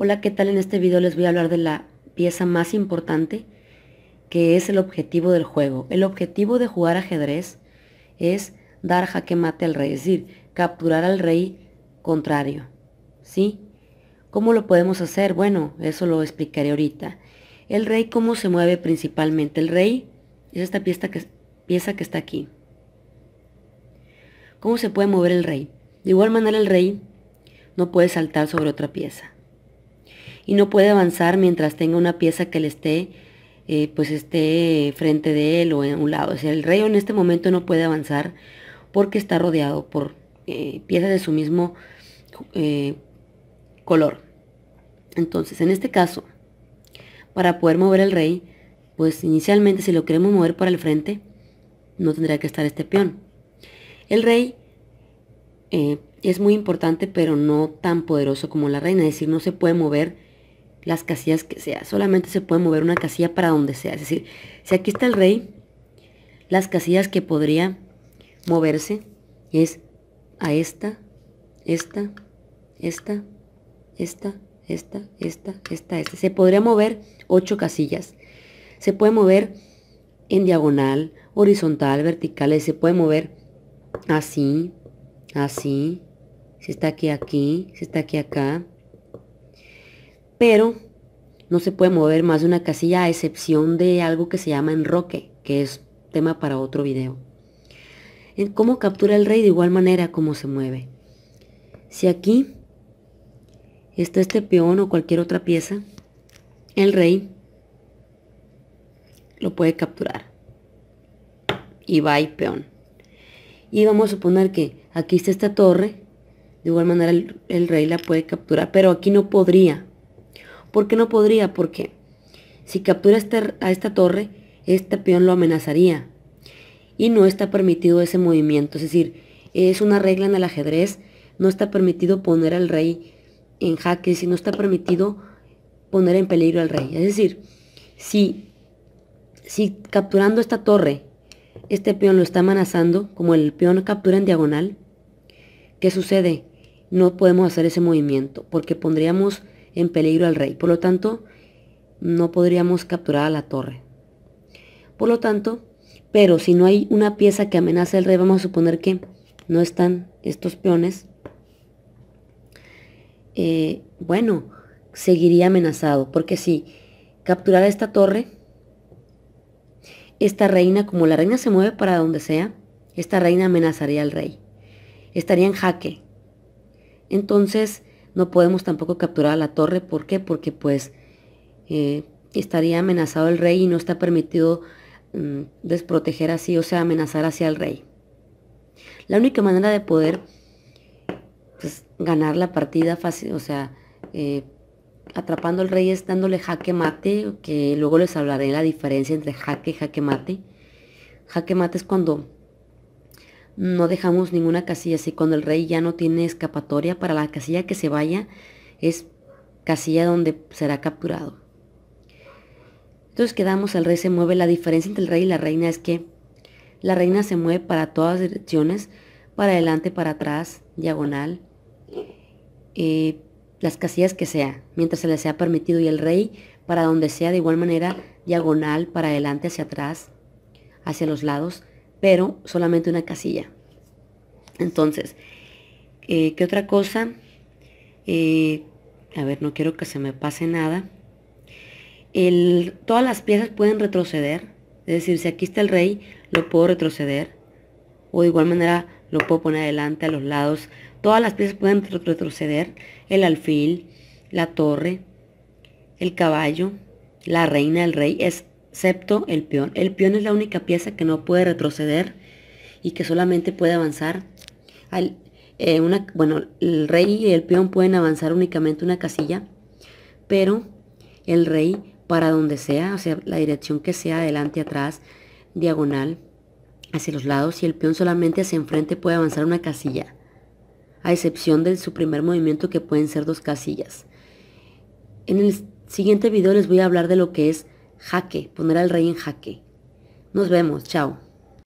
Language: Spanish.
Hola, ¿qué tal? En este video les voy a hablar de la pieza más importante que es el objetivo del juego. El objetivo de jugar ajedrez es dar jaque mate al rey, es decir, capturar al rey contrario. ¿Sí? ¿Cómo lo podemos hacer? Bueno, eso lo explicaré ahorita. El rey, ¿cómo se mueve principalmente? El rey es esta pieza que, pieza que está aquí. ¿Cómo se puede mover el rey? De igual manera el rey no puede saltar sobre otra pieza y no puede avanzar mientras tenga una pieza que le esté, eh, pues esté frente de él o en un lado. O sea, el rey en este momento no puede avanzar porque está rodeado por eh, piezas de su mismo eh, color. Entonces, en este caso, para poder mover el rey, pues inicialmente si lo queremos mover para el frente, no tendría que estar este peón. El rey es muy importante, pero no tan poderoso como la reina, es decir, no se puede mover las casillas que sea. Solamente se puede mover una casilla para donde sea. Es decir, si aquí está el rey, las casillas que podría moverse es a esta, esta, esta, esta, esta, esta, esta, esta. Se podría mover ocho casillas. Se puede mover en diagonal, horizontal, vertical. Se puede mover así, así. Si está aquí, aquí. Si está aquí, acá pero no se puede mover más de una casilla a excepción de algo que se llama enroque, que es tema para otro video. En cómo captura el rey de igual manera como se mueve. Si aquí está este peón o cualquier otra pieza, el rey lo puede capturar. Y va y peón. Y vamos a suponer que aquí está esta torre, de igual manera el rey la puede capturar, pero aquí no podría, ¿Por qué no podría, porque si captura este, a esta torre, este peón lo amenazaría. Y no está permitido ese movimiento, es decir, es una regla en el ajedrez, no está permitido poner al rey en jaque, si no está permitido poner en peligro al rey. Es decir, si, si capturando esta torre, este peón lo está amenazando, como el peón captura en diagonal, ¿qué sucede? No podemos hacer ese movimiento, porque pondríamos en peligro al rey. Por lo tanto, no podríamos capturar a la torre. Por lo tanto, pero si no hay una pieza que amenace al rey, vamos a suponer que no están estos peones. Eh, bueno, seguiría amenazado, porque si capturara esta torre, esta reina, como la reina se mueve para donde sea, esta reina amenazaría al rey. Estaría en jaque. Entonces, no podemos tampoco capturar a la torre. ¿Por qué? Porque pues eh, estaría amenazado el rey y no está permitido mm, desproteger así, o sea, amenazar hacia el rey. La única manera de poder pues, ganar la partida fácil, o sea, eh, atrapando al rey es dándole jaque mate, que luego les hablaré la diferencia entre jaque y jaque mate. Jaque mate es cuando no dejamos ninguna casilla así. Cuando el rey ya no tiene escapatoria, para la casilla que se vaya es casilla donde será capturado. Entonces quedamos, el rey se mueve. La diferencia entre el rey y la reina es que la reina se mueve para todas direcciones, para adelante, para atrás, diagonal, eh, las casillas que sea, mientras se le sea permitido. Y el rey para donde sea, de igual manera, diagonal, para adelante, hacia atrás, hacia los lados pero solamente una casilla. Entonces, eh, ¿qué otra cosa? Eh, a ver, no quiero que se me pase nada. todas las piezas pueden retroceder. Es decir, si aquí está el rey, lo puedo retroceder. O de igual manera lo puedo poner adelante a los lados. Todas las piezas pueden retroceder. El alfil, la torre, el caballo, la reina, el rey. Es excepto el peón. El peón es la única pieza que no puede retroceder y que solamente puede avanzar. Al, eh, bueno, el rey y el peón pueden avanzar únicamente una casilla, pero el rey para donde sea, o sea, la dirección que sea, adelante, atrás, diagonal, hacia los lados, y el peón solamente hacia enfrente puede avanzar una casilla, a excepción de su primer movimiento que pueden ser dos casillas. En el siguiente video les voy a hablar de lo que es jaque, poner al rey en jaque. Nos vemos, chao.